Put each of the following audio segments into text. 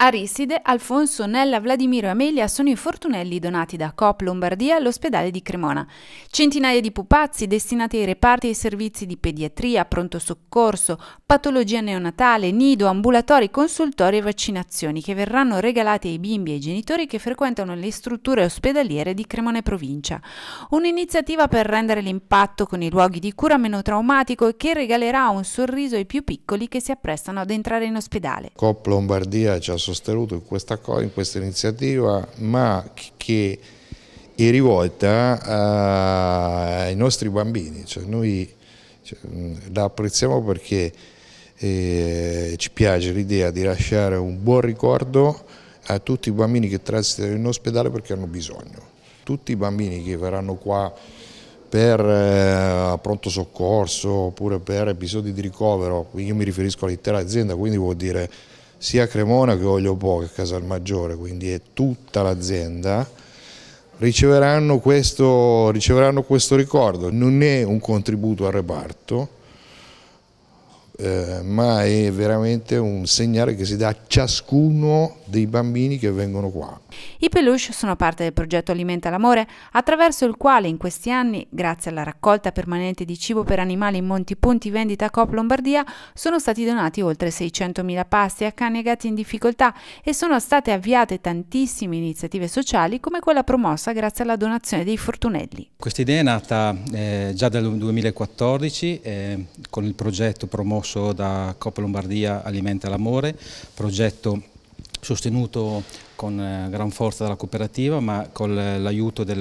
Aristide, Alfonso, Nella, Vladimiro e Amelia sono i fortunelli donati da Coop Lombardia all'ospedale di Cremona. Centinaia di pupazzi destinati ai reparti e ai servizi di pediatria, pronto soccorso, patologia neonatale, nido, ambulatori, consultori e vaccinazioni che verranno regalati ai bimbi e ai genitori che frequentano le strutture ospedaliere di Cremona e provincia. Un'iniziativa per rendere l'impatto con i luoghi di cura meno traumatico e che regalerà un sorriso ai più piccoli che si apprestano ad entrare in ospedale. Coop Lombardia ci ha sostenuto in questa, in questa iniziativa, ma che è rivolta eh, ai nostri bambini. Cioè noi cioè, la apprezziamo perché eh, ci piace l'idea di lasciare un buon ricordo a tutti i bambini che transitano in ospedale perché hanno bisogno. Tutti i bambini che verranno qua per eh, pronto soccorso oppure per episodi di ricovero, io mi riferisco all'intera azienda, quindi vuol dire sia Cremona che Olio Po che Casalmaggiore, quindi è tutta l'azienda, riceveranno riceveranno questo ricordo. Non è un contributo al reparto, eh, ma è veramente un segnale che si dà a ciascuno dei bambini che vengono qua. I peluche sono parte del progetto Alimenta l'amore, attraverso il quale in questi anni, grazie alla raccolta permanente di cibo per animali in molti punti vendita Coop Lombardia, sono stati donati oltre 600.000 pasti a cani e gatti in difficoltà e sono state avviate tantissime iniziative sociali come quella promossa grazie alla donazione dei fortunelli. Questa idea è nata eh, già dal 2014 eh, con il progetto promosso corso da Coppa Lombardia Alimenta l'Amore, progetto sostenuto con eh, gran forza dalla cooperativa ma con eh, l'aiuto di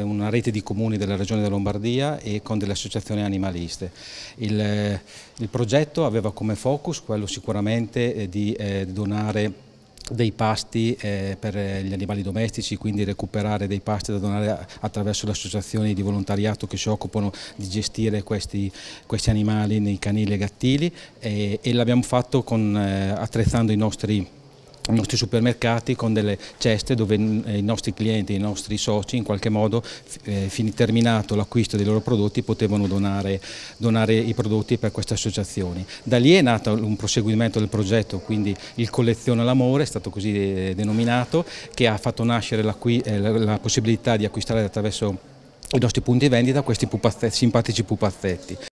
una rete di comuni della regione della Lombardia e con delle associazioni animaliste. Il, eh, il progetto aveva come focus quello sicuramente di eh, donare dei pasti eh, per eh, gli animali domestici, quindi recuperare dei pasti da donare attraverso le associazioni di volontariato che si occupano di gestire questi, questi animali nei canili e gattili e, e l'abbiamo fatto con, eh, attrezzando i nostri i nostri supermercati con delle ceste dove mm, eh, i nostri clienti, i nostri soci in qualche modo eh, terminato l'acquisto dei loro prodotti potevano donare, donare, i prodotti per queste associazioni. Da lì è nato un proseguimento del progetto, quindi il Collezione all'Amore, è stato così eh, denominato, che ha fatto nascere eh, la, la possibilità di acquistare attraverso i nostri punti vendita questi pupazzetti, simpatici pupazzetti.